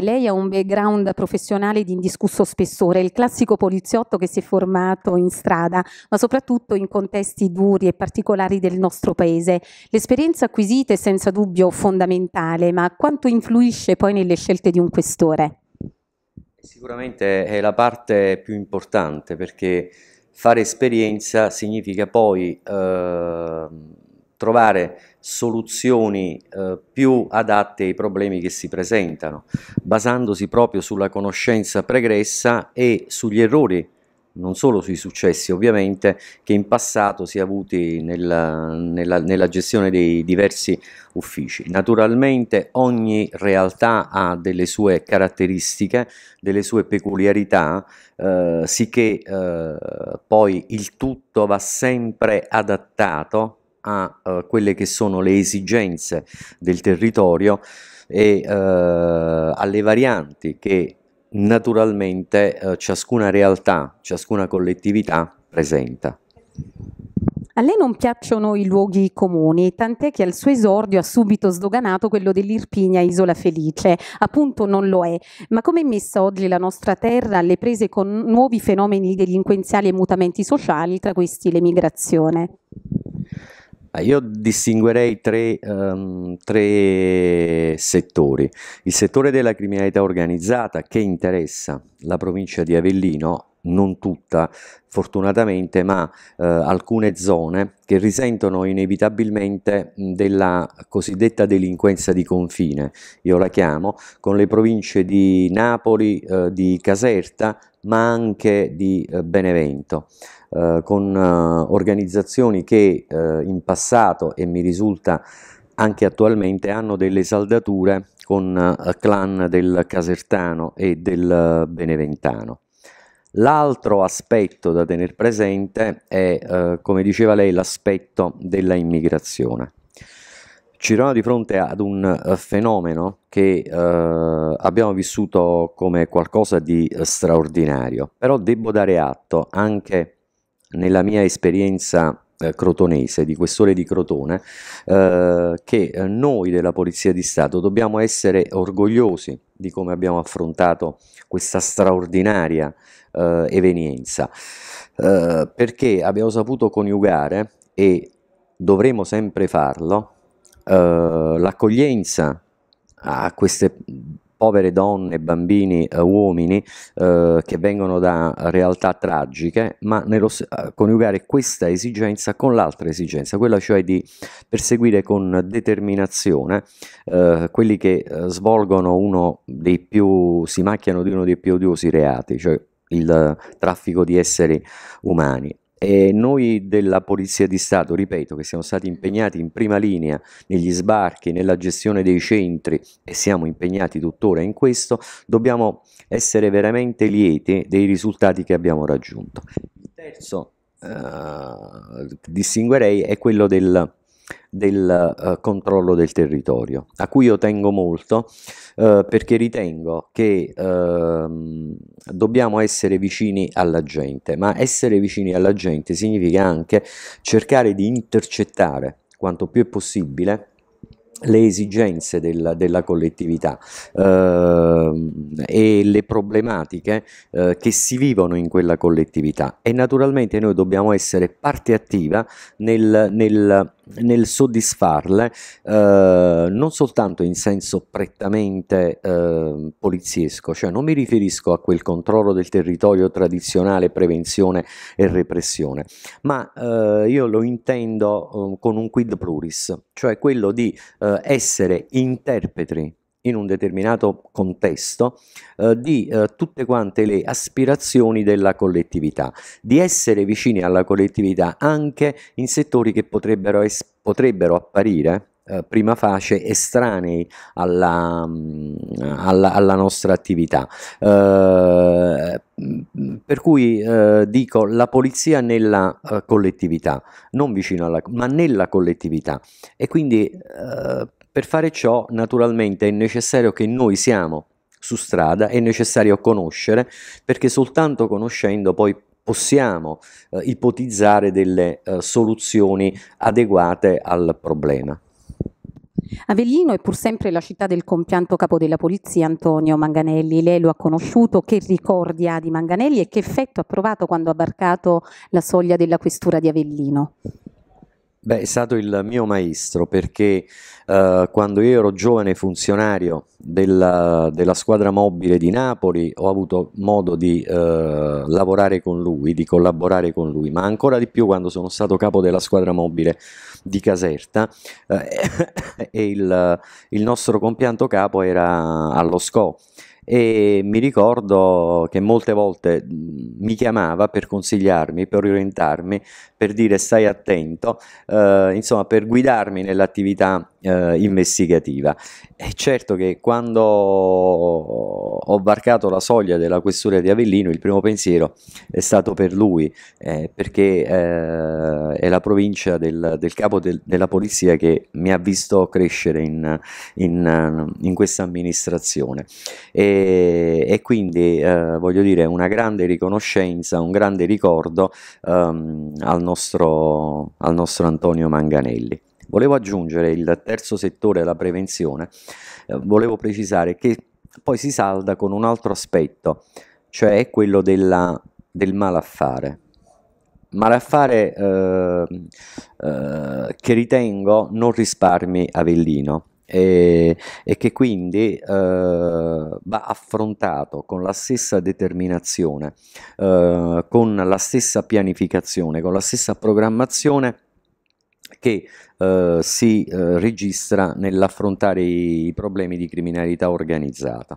lei ha un background professionale di indiscusso spessore, il classico poliziotto che si è formato in strada, ma soprattutto in contesti duri e particolari del nostro paese. L'esperienza acquisita è senza dubbio fondamentale, ma quanto influisce poi nelle scelte di un questore? Sicuramente è la parte più importante perché fare esperienza significa poi eh, trovare soluzioni eh, più adatte ai problemi che si presentano, basandosi proprio sulla conoscenza pregressa e sugli errori non solo sui successi ovviamente che in passato si è avuti nella, nella, nella, gestione dei diversi uffici. Naturalmente ogni realtà ha delle sue caratteristiche, delle sue peculiarità, eh, sicché eh, poi il tutto va sempre adattato a eh, quelle che sono le esigenze del territorio e eh, alle varianti che naturalmente eh, ciascuna realtà, ciascuna collettività presenta. A lei non piacciono i luoghi comuni, tant'è che al suo esordio ha subito sdoganato quello dell'Irpinia Isola Felice. Appunto non lo è. Ma come è messa oggi la nostra terra alle prese con nuovi fenomeni delinquenziali e mutamenti sociali, tra questi l'emigrazione? Ah, io distinguerei tre, um, tre, settori. Il settore della criminalità organizzata che interessa la provincia di Avellino, non tutta fortunatamente, ma uh, alcune zone che risentono inevitabilmente della cosiddetta delinquenza di confine, io la chiamo, con le province di Napoli, uh, di Caserta, ma anche di eh, Benevento, eh, con eh, organizzazioni che in passato e mi risulta anche attualmente hanno delle saldature con clan del Casertano e del Beneventano. L'altro aspetto da tenere presente è, eh, come diceva lei, l'aspetto della immigrazione ci troviamo di fronte ad un eh, fenomeno che eh, abbiamo vissuto come qualcosa di eh, straordinario, però devo dare atto anche nella mia esperienza eh, crotonese, di questore di Crotone, eh, che eh, noi della Polizia di Stato dobbiamo essere orgogliosi di come abbiamo affrontato questa straordinaria evenienza, perché abbiamo saputo coniugare e dovremo sempre farlo eh, l'accoglienza a queste povere donne, bambini, eh, uomini eh, che vengono da realtà tragiche, ma nello, coniugare questa esigenza con l'altra esigenza, quella cioè di perseguire con determinazione eh, quelli che eh, svolgono uno dei più, si macchiano di uno dei più odiosi reati, cioè il traffico di esseri umani. E noi della Polizia di Stato, ripeto, che siamo stati impegnati in prima linea negli sbarchi, nella gestione dei centri e siamo impegnati tuttora in questo, dobbiamo essere veramente lieti dei risultati che abbiamo raggiunto. Il terzo eh, distinguerei è quello del del uh, controllo del territorio, a cui io tengo molto uh, perché ritengo che uh, dobbiamo essere vicini alla gente, ma essere vicini alla gente significa anche cercare di intercettare quanto più è possibile le esigenze della, della collettività eh, e le problematiche eh, che si vivono in quella collettività e naturalmente noi dobbiamo essere parte attiva nel, nel nel soddisfarle eh, non soltanto in senso prettamente eh, poliziesco, cioè non mi riferisco a quel controllo del territorio tradizionale, prevenzione e repressione, ma eh, io lo intendo ehm, con un quid pluris, cioè quello di eh, essere interpreti in un determinato contesto eh, di eh, tutte quante le aspirazioni della collettività, di essere vicini alla collettività anche in settori che potrebbero, es- potrebbero apparire eh, prima facie estranei alla, mm, alla, alla nostra attività. Eh, per cui eh, dico la polizia nella collettività, non vicino alla, ma nella collettività. E quindi per fare ciò, naturalmente, è necessario che noi siamo su strada, è necessario conoscere, perché soltanto conoscendo poi possiamo eh, ipotizzare delle eh, soluzioni adeguate al problema. Avellino è pur sempre la città del compianto capo della polizia Antonio Manganelli. Lei lo ha conosciuto, che ricordi ha di Manganelli e che effetto ha provato quando ha varcato la soglia della questura di Avellino? Beh, è stato il mio maestro perché eh, quando io ero giovane funzionario della, della, squadra mobile di Napoli ho avuto modo di eh, lavorare con lui, di collaborare con lui, ma ancora di più quando sono stato capo della squadra mobile di Caserta eh, e il, il nostro compianto capo era allo SCO e mi ricordo che molte volte mi chiamava per consigliarmi, per orientarmi, per dire stai attento, eh, insomma per guidarmi nell'attività eh, investigativa. E certo che quando ho varcato la soglia della questura di Avellino il primo pensiero è stato per lui, eh, perché eh, è la provincia del, del capo del, della polizia che mi ha visto crescere in, in, in questa amministrazione. E, e, quindi eh, voglio dire una grande riconoscenza, un grande ricordo ehm, al, nostro, al nostro Antonio Manganelli. Volevo aggiungere il terzo settore, la prevenzione, eh, volevo precisare che poi si salda con un altro aspetto, cioè quello della, del malaffare. Malaffare eh, eh, che ritengo non risparmi Avellino e, e che quindi eh, va affrontato con la stessa determinazione, eh, con la stessa pianificazione, con la stessa programmazione che eh, si eh, registra nell'affrontare i problemi di criminalità organizzata.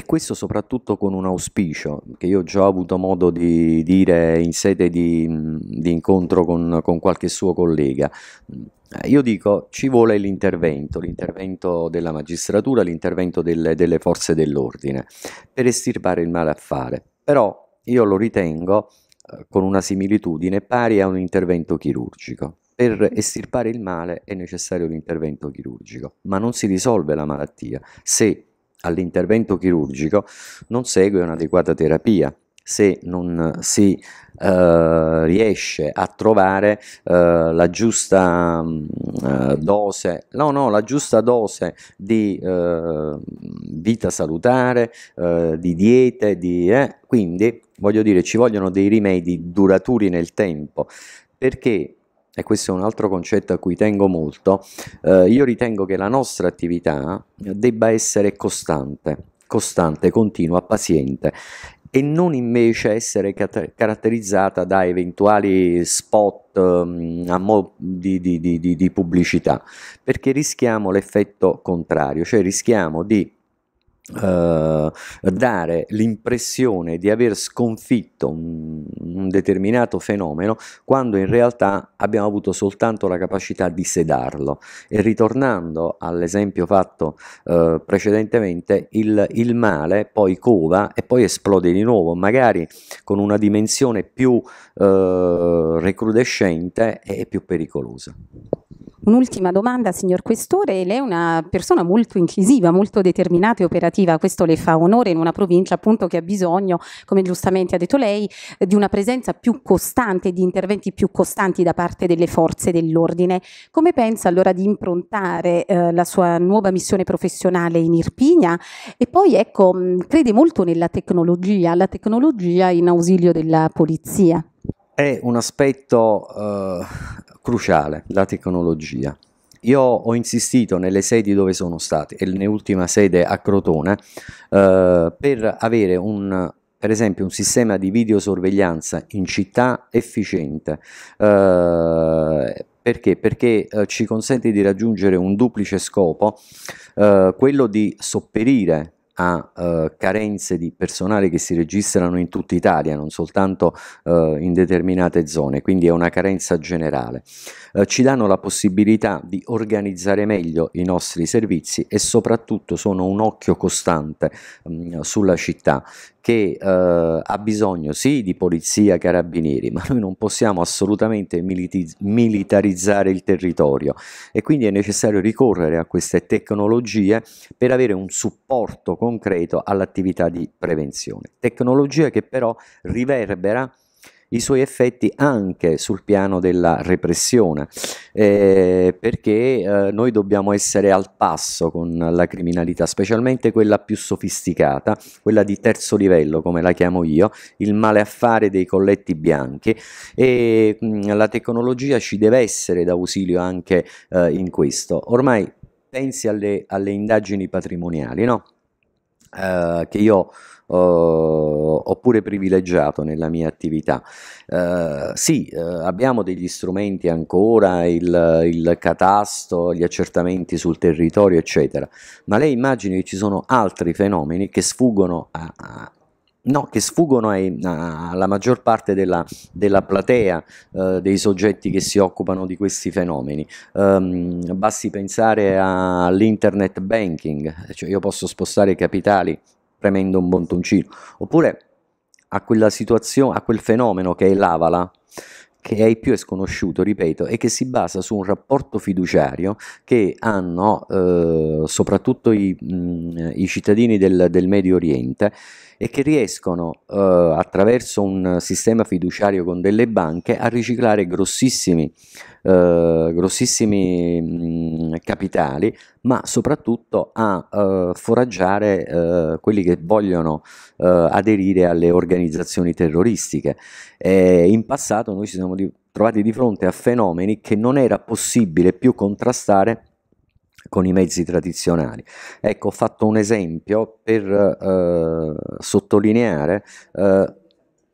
E questo soprattutto con un auspicio che io già ho avuto modo di dire in sede di, di incontro con, con qualche suo collega. Eh, io dico ci vuole l'intervento, l'intervento della magistratura, l'intervento delle, delle forze dell'ordine per estirpare il male affare. Però io lo ritengo eh, con una similitudine pari a un intervento chirurgico. Per estirpare il male è necessario l'intervento chirurgico, ma non si risolve la malattia se all'intervento chirurgico non segue un'adeguata terapia, se non si eh, riesce a trovare eh, la giusta mh, mm, dose, no, no, la giusta dose di eh, vita salutare, eh, di diete, di, eh, quindi voglio dire ci vogliono dei rimedi duraturi nel tempo perché e questo è un altro concetto a cui tengo molto, eh, io ritengo che la nostra attività debba essere costante, costante, continua, paziente e non invece essere cat- caratterizzata da eventuali spot um, a mo- di, di, di, di pubblicità, perché rischiamo l'effetto contrario, cioè rischiamo di Uh, dare l'impressione di aver sconfitto un, un determinato fenomeno quando in realtà abbiamo avuto soltanto la capacità di sedarlo. E ritornando all'esempio fatto eh, precedentemente, il, il male poi cova e poi esplode di nuovo, magari con una dimensione più eh, recrudescente e più pericolosa. Un'ultima domanda, signor Questore. Lei è una persona molto incisiva, molto determinata e operativa. Questo le fa onore in una provincia appunto che ha bisogno, come giustamente ha detto lei, di una presenza più costante, di interventi più costanti da parte delle forze dell'ordine. Come pensa allora di improntare eh, la sua nuova missione professionale in Irpigna? E poi ecco, crede molto nella tecnologia, la tecnologia in ausilio della polizia. È un aspetto eh, cruciale, la tecnologia. Io ho insistito nelle sedi dove sono stati e nell'ultima sede a Crotone eh, per avere un, per esempio un sistema di videosorveglianza in città efficiente. Eh, perché? Perché eh, ci consente di raggiungere un duplice scopo, eh, quello di sopperire a eh, carenze di personale che si registrano in tutta Italia, non soltanto eh, in determinate zone, quindi è una carenza generale. Eh, ci danno la possibilità di organizzare meglio i nostri servizi e soprattutto sono un occhio costante mh, mm, sulla città che eh, ha bisogno sì di polizia, carabinieri, ma noi non possiamo assolutamente militi- militarizzare il territorio e quindi è necessario ricorrere a queste tecnologie per avere un supporto concreto all'attività di prevenzione. Tecnologia che però riverbera i suoi effetti anche sul piano della repressione, eh, perché eh, noi dobbiamo essere al passo con la criminalità, specialmente quella più sofisticata, quella di terzo livello, come la chiamo io, il male affare dei colletti bianchi e mh, mm, la tecnologia ci deve essere d'ausilio anche eh, in questo. Ormai pensi alle, alle indagini patrimoniali, no? Eh, che io eh, ho pure privilegiato nella mia attività. Eh, sì, eh, abbiamo degli strumenti ancora, il, il, catasto, gli accertamenti sul territorio, eccetera, ma lei immagini che ci sono altri fenomeni che sfuggono a No, che sfuggono ai, alla maggior parte della, della platea eh, dei soggetti che si occupano di questi fenomeni. Um, basti pensare all'internet banking, eh, cioè io posso spostare i capitali premendo un bottoncino, oppure a, a quel fenomeno che è l'avala, che ai più è sconosciuto, ripeto, e che si basa su un rapporto fiduciario che hanno eh, soprattutto i, mh, mm, i cittadini del, del, Medio Oriente e che riescono eh, attraverso un sistema fiduciario con delle banche a riciclare grossissimi eh, grossissimi mh, mm, capitali, ma soprattutto a eh, foraggiare eh, quelli che vogliono eh, aderire alle organizzazioni terroristiche. E in passato noi ci siamo di, trovati di fronte a fenomeni che non era possibile più contrastare con i mezzi tradizionali. Ecco, ho fatto un esempio per eh, sottolineare eh,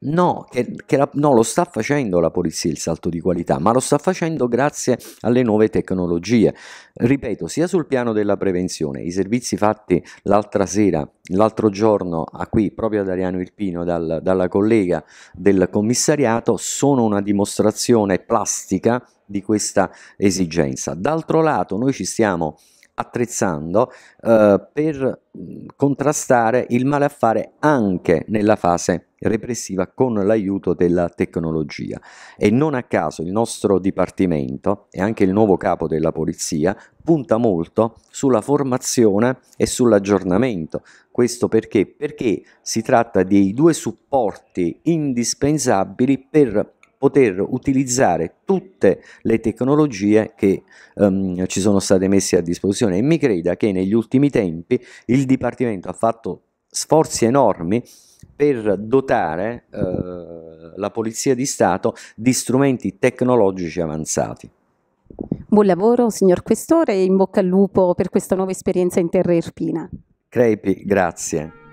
No, che, che la, no, lo sta facendo la polizia il salto di qualità, ma lo sta facendo grazie alle nuove tecnologie. Ripeto, sia sul piano della prevenzione, i servizi fatti l'altra sera, l'altro giorno, a qui proprio ad Ariano Irpino, dal, dalla collega del commissariato, sono una dimostrazione plastica di questa esigenza. D'altro lato, noi ci stiamo attrezzando eh, per mm, contrastare il malaffare anche nella fase repressiva con l'aiuto della tecnologia. E non a caso il nostro dipartimento e anche il nuovo capo della polizia punta molto sulla formazione e sull'aggiornamento. Questo perché? Perché si tratta dei due supporti indispensabili per poter utilizzare tutte le tecnologie che um, ci sono state messe a disposizione e mi creda che negli ultimi tempi il Dipartimento ha fatto sforzi enormi per dotare eh, la Polizia di Stato di strumenti tecnologici avanzati. Buon lavoro signor Questore e in bocca al lupo per questa nuova esperienza in terra irpina. Crepi, grazie.